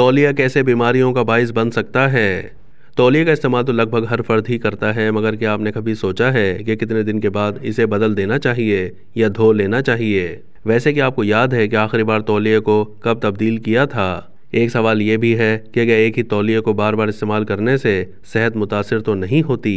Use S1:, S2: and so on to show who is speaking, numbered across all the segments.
S1: तौलिया कैसे बीमारियों का बायस बन सकता है तौलिया का इस्तेमाल तो लगभग हर फर्द ही करता है मगर क्या आपने कभी सोचा है कि कितने दिन के बाद इसे बदल देना चाहिए या धो लेना चाहिए वैसे कि आपको याद है कि आखिरी बार तौलिए को कब तब्दील किया था एक सवाल ये भी है कि क्या एक ही तौलिए को बार बार इस्तेमाल करने से सेहत मुतासर तो नहीं होती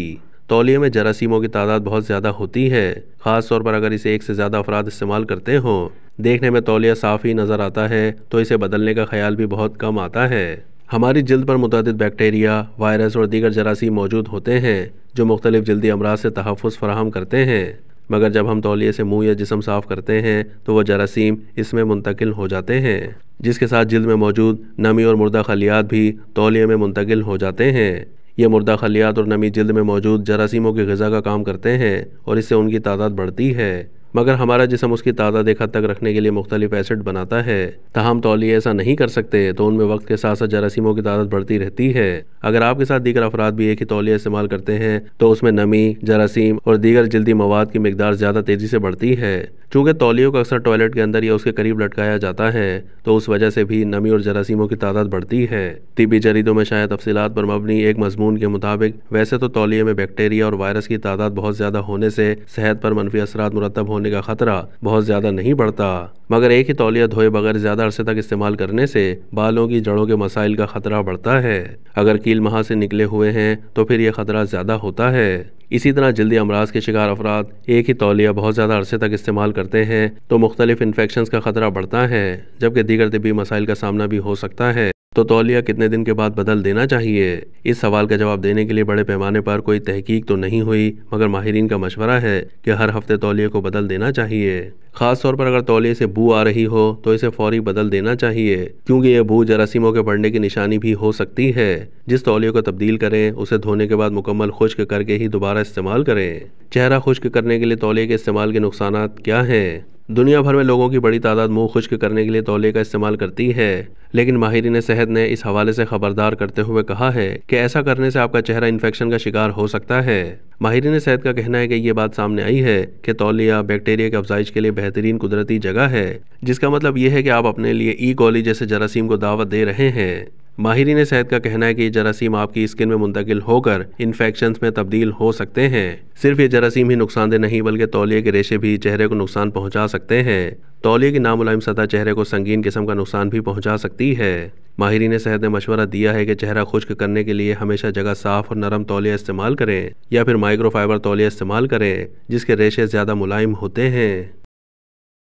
S1: तौलिए में जरासीमों की तादाद बहुत ज़्यादा होती है ख़ास तौर पर अगर इसे एक से ज़्यादा अफराद इस्तेमाल करते हों देखने में तौलिया साफ़ ही नज़र आता है तो इसे बदलने का ख्याल भी बहुत कम आता है हमारी जल्द पर मुतद बैक्टीरिया वायरस और दीगर जरासीम मौजूद होते हैं जो मुख्तलिफ जल्दी अमराज से तहफ़ फराहम करते हैं मगर जब हम तौलिए से मुंह या जिसम साफ़ करते हैं तो वह जरासीम इसमें मुंतकिल हो जाते हैं जिसके साथ जल्द में मौजूद नमी और मुर्दा खलियात भी तौलिए में मुंतकिल हो जाते हैं ये मुर्दा खलियात और नमी जल्द में मौजूद जरासीमों की गज़ा का काम करते हैं और इससे उनकी तादाद बढ़ती है मगर हमारा जिसम उसकी तादाद एक हद तक रखने के लिए मुख्तलिफ एसिड बनाता है तहम तौली तो ऐसा नहीं कर सकते तो उनमें वक्त के साथ साथ जरासीमों की तादाद बढ़ती रहती है अगर आपके साथ दीगर अफराद भी एक ही तौलिया इस्तेमाल करते हैं तो उसमें नमी जरासीम और दीगर जल्दी मवाद की मकदार ज़्यादा तेज़ी से बढ़ती है चूँकि तौलियों को अक्सर टॉयलेट के अंदर या उसके करीब लटकाया जाता है तो उस वजह से भी नमी और जरासीमों की तादाद बढ़ती है तिबी जरीदों में शायद तफसीत पर मबनी एक मजमून के मुताबिक वैसे तो तौलिए में बैक्टीरिया और वायरस की तादाद बहुत ज़्यादा होने से सेहत पर मनफी असरा मुरतब होने होने का खतरा बहुत ज्यादा नहीं बढ़ता मगर एक ही तौलिया धोए बगैर ज्यादा अरसे तक इस्तेमाल करने से बालों की जड़ों के मसाइल का खतरा बढ़ता है अगर कील महा से निकले हुए हैं तो फिर यह खतरा ज्यादा होता है इसी तरह जल्दी अमराज के शिकार अफराद एक ही तौलिया बहुत ज़्यादा अरसे तक इस्तेमाल करते हैं तो मुख्तलिफ इन्फेक्शन का ख़तरा बढ़ता है जबकि दीगर तबी मसाइल का सामना भी हो सकता है तो तौलिया कितने दिन के बाद बदल देना चाहिए इस सवाल का जवाब देने के लिए बड़े पैमाने पर कोई तहकीक तो नहीं हुई मगर माहरीन का मशवरा है कि हर हफ्ते तौलिया को बदल देना चाहिए खास तौर पर अगर तौलिया से बू आ रही हो तो इसे फौरी बदल देना चाहिए क्योंकि यह बू जरासीमों के बढ़ने की निशानी भी हो सकती है जिस तौलिए को तब्दील करें उसे धोने के बाद मुकम्मल खुश्क करके ही दोबारा इस्तेमाल करें चेहरा खुश्क करने के लिए तौलिए के इस्तेमाल के नुकसान क्या हैं दुनिया भर में लोगों की बड़ी तादाद मुंह खुश्क करने के लिए तौले का इस्तेमाल करती है लेकिन माहरीन सेहत ने इस हवाले से खबरदार करते हुए कहा है कि ऐसा करने से आपका चेहरा इन्फेक्शन का शिकार हो सकता है माहरीन सेहत का कहना है कि ये बात सामने आई है कि तौलिया बैक्टीरिया की अफजाइश के लिए बेहतरीन कुदरती जगह है जिसका मतलब ये है कि आप अपने लिए ई e. कॉली जैसे जरासीम को दावत दे रहे हैं माहरीन सेहत का कहना है कि ये जरासीम आपकी स्किन में मुंतकिल होकर इन्फेक्शन में तब्दील हो सकते हैं सिर्फ ये जरासीम ही नुकसानदेह नहीं बल्कि तौलिए के रेशे भी चेहरे को नुकसान पहुंचा सकते हैं तौलिए की नामुलायम सतह चेहरे को संगीन किस्म का नुकसान भी पहुंचा सकती है माहरीन सेहत ने मशवरा दिया है कि चेहरा खुश्क करने के लिए हमेशा जगह साफ और नरम तौलिया इस्तेमाल करें या फिर माइक्रोफाइबर तौलिया इस्तेमाल करें जिसके रेशे ज़्यादा मुलायम होते हैं